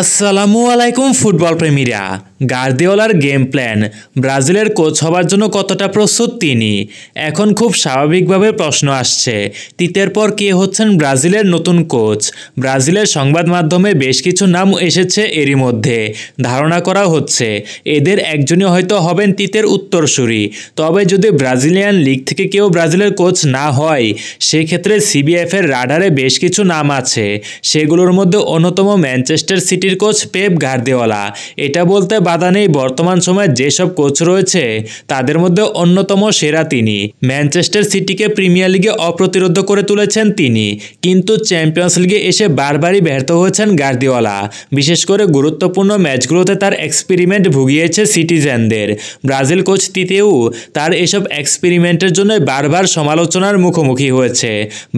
আসসালামু আলাইকুম ফুটবল প্রেমীরা গার্দিওলার গেম প্ল্যান ব্রাজিলের কোচ হবার জন্য কতটা প্রস্তুত তিনি এখন খুব স্বাভাবিকভাবে প্রশ্ন আসছে তিতের পর কে হচ্ছেন ব্রাজিলের নতুন কোচ ব্রাজিলের সংবাদ মাধ্যমে বেশ কিছু নাম এসেছে এরই মধ্যে ধারণা করা হচ্ছে এদের একজনই হয়তো হবেন তিতের উত্তরসূরি তবে যদি ব্রাজিলিয়ান লিগ থেকে কেউ ব্রাজিলের কোচ না হয় সেক্ষেত্রে সিবিএফের রাডারে বেশ কিছু নাম আছে সেগুলোর মধ্যে অন্যতম ম্যানচেস্টার সিটির কোচ পেপ গার্দিওলা এটা বলতে বাধা নেই বর্তমান সময়ে যেসব কোচ রয়েছে তাদের মধ্যে অন্যতম সেরা তিনি ম্যানচেস্টার সিটিকে প্রিমিয়ার লিগে অপ্রতিরোধ করে তুলেছেন তিনি কিন্তু চ্যাম্পিয়ন্স লিগে এসে বারবারই ব্যর্থ হয়েছেন গার্দিওলা বিশেষ করে গুরুত্বপূর্ণ ম্যাচগুলোতে তার এক্সপেরিমেন্ট ভুগিয়েছে সিটিজেনদের ব্রাজিল কোচ তিতেও তার এসব এক্সপেরিমেন্টের জন্য বারবার সমালোচনার মুখোমুখি হয়েছে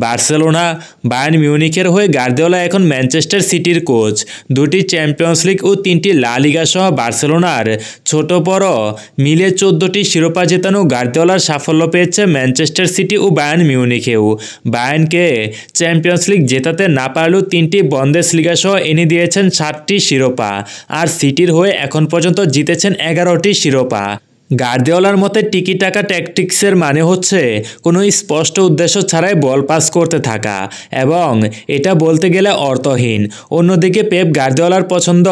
বার্সেলোনা বায়ার্ন মিউনিকের হয়ে গার্দিওলা এখন ম্যানচেস্টার সিটির কোচ দুটি চ্যাম্পিয়ন্স লিগ ও তিনটি লা লিগা সহ বার্সেলোনা বার্সেলোনার ছোট বড় মিলে চোদ্দটি শিরোপা জেতানো গার্দিওলার সাফল্য পেয়েছে ম্যানচেস্টার সিটি ও বায়ান মিউনিখেও বায়ানকে চ্যাম্পিয়ন্স লিগ জেতাতে না পারলেও তিনটি বন্দেশ সহ এনে দিয়েছেন সাতটি শিরোপা আর সিটির হয়ে এখন পর্যন্ত জিতেছেন এগারোটি শিরোপা গার্দিওলার মতে টিকি টাকা ট্যাকটিক্সের মানে হচ্ছে কোনো স্পষ্ট উদ্দেশ্য ছাড়াই বল পাস করতে থাকা এবং এটা বলতে গেলে অর্থহীন অন্যদিকে পেপ গার্দিওলার পছন্দ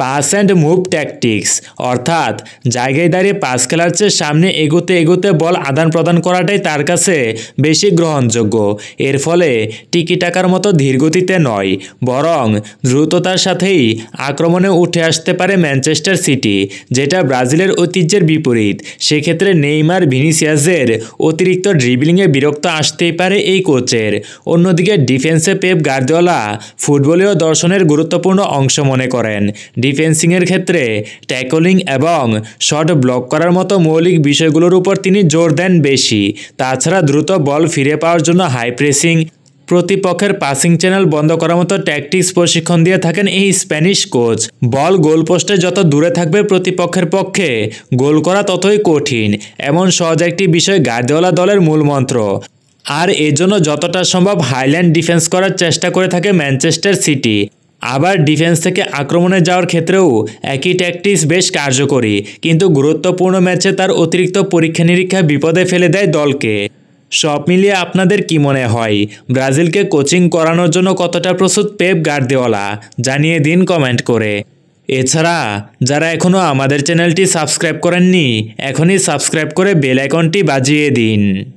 পাস অ্যান্ড মুভ ট্যাকটিক্স অর্থাৎ জায়গায় দাঁড়িয়ে পাস খেলার চেয়ে সামনে এগোতে এগোতে বল আদান প্রদান করাটাই তার কাছে বেশি গ্রহণযোগ্য এর ফলে টিকি টাকার মতো ধীরগতিতে নয় বরং দ্রুততার সাথেই আক্রমণে উঠে আসতে পারে ম্যানচেস্টার সিটি যেটা ব্রাজিলের ঐতিহ্যের বিপরীত বিপরীত সেক্ষেত্রে নেইমার ভিনিসিয়াসের অতিরিক্ত ড্রিবলিংয়ে বিরক্ত আসতেই পারে এই কোচের অন্যদিকে ডিফেন্সে পেপ গার্দিওলা ফুটবলীয় দর্শনের গুরুত্বপূর্ণ অংশ মনে করেন ডিফেন্সিংয়ের ক্ষেত্রে ট্যাকলিং এবং শট ব্লক করার মতো মৌলিক বিষয়গুলোর উপর তিনি জোর দেন বেশি তাছাড়া দ্রুত বল ফিরে পাওয়ার জন্য হাই প্রেসিং প্রতিপক্ষের পাসিং চ্যানেল বন্ধ করার মতো ট্যাকটিক্স প্রশিক্ষণ দিয়ে থাকেন এই স্প্যানিশ কোচ বল গোলপোস্টে যত দূরে থাকবে প্রতিপক্ষের পক্ষে গোল করা ততই কঠিন এমন সহজ একটি বিষয় গার্দিওলা দলের মূল মন্ত্র আর এজন্য যতটা সম্ভব হাইল্যান্ড ডিফেন্স করার চেষ্টা করে থাকে ম্যানচেস্টার সিটি আবার ডিফেন্স থেকে আক্রমণে যাওয়ার ক্ষেত্রেও একই ট্যাকটিক্স বেশ কার্যকরী কিন্তু গুরুত্বপূর্ণ ম্যাচে তার অতিরিক্ত পরীক্ষা নিরীক্ষা বিপদে ফেলে দেয় দলকে সব মিলিয়ে আপনাদের কি মনে হয় ব্রাজিলকে কোচিং করানোর জন্য কতটা প্রস্তুত পেপ গার্দিওলা জানিয়ে দিন কমেন্ট করে এছাড়া যারা এখনও আমাদের চ্যানেলটি সাবস্ক্রাইব করেননি এখনই সাবস্ক্রাইব করে বেল আইকনটি বাজিয়ে দিন